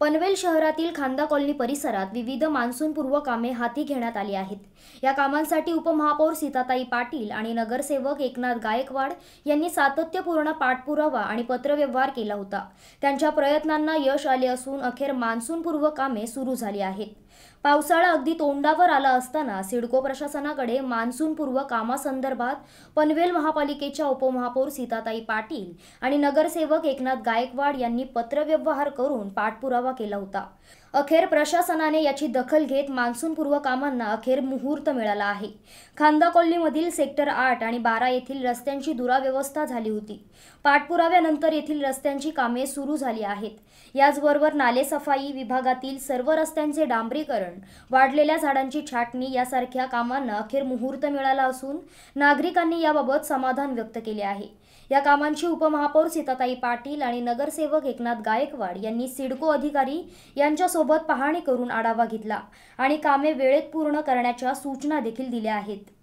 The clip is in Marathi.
पनवेल शहरातील खांदा कॉलनी परिसरात विविध मान्सूनपूर्व कामे हाती घेण्यात आली आहेत या कामांसाठी उपमहापौर सीताताई पाटील आणि नगरसेवक एकनाथ गायकवाड यांनी सातत्यपूर्ण पाठपुरावा आणि पत्रव्यवहार केला होता त्यांच्या प्रयत्नांना यश आले असून अखेर मान्सूनपूर्व कामे सुरू झाली आहेत पावसाळा अगदी तोंडावर आला असताना सिडको प्रशासनाकडे मान्सूनपूर्व कामासंदर्भात पनवेल महापालिकेच्या उपमहापौर सीताताई पाटील आणि नगरसेवक एकनाथ गायकवाड यांनी पत्रव्यवहार करून पाठपुरावा केला होता अखेर प्रशासनाने याची दखल घेत मान्सूनपूर्व कामांना अखेर मुहूर्त मिळाला आहे खांदा कॉलनीमधील सेक्टर आठ आणि बारा येथील रस्त्यांची दुराव्यवस्था झाली होती पाठपुराव्यानंतर येथील रस्त्यांची कामे सुरू झाली आहेत याचबरोबर नालेसफाई विभागातील सर्व रस्त्यांचे डांबरीकरण वाढलेल्या झाडांची छाटणी यासारख्या कामांना अखेर मुहूर्त मिळाला असून नागरिकांनी याबाबत समाधान व्यक्त केले आहे या कामांची उपमहापौर सीताताई पाटील आणि नगरसेवक एकनाथ गायकवाड यांनी सिडको अधिकारी यांच्यासोबत पाहणी करून आढावा घेतला आणि कामे वेळेत पूर्ण करण्याच्या सूचना देखील दिल्या आहेत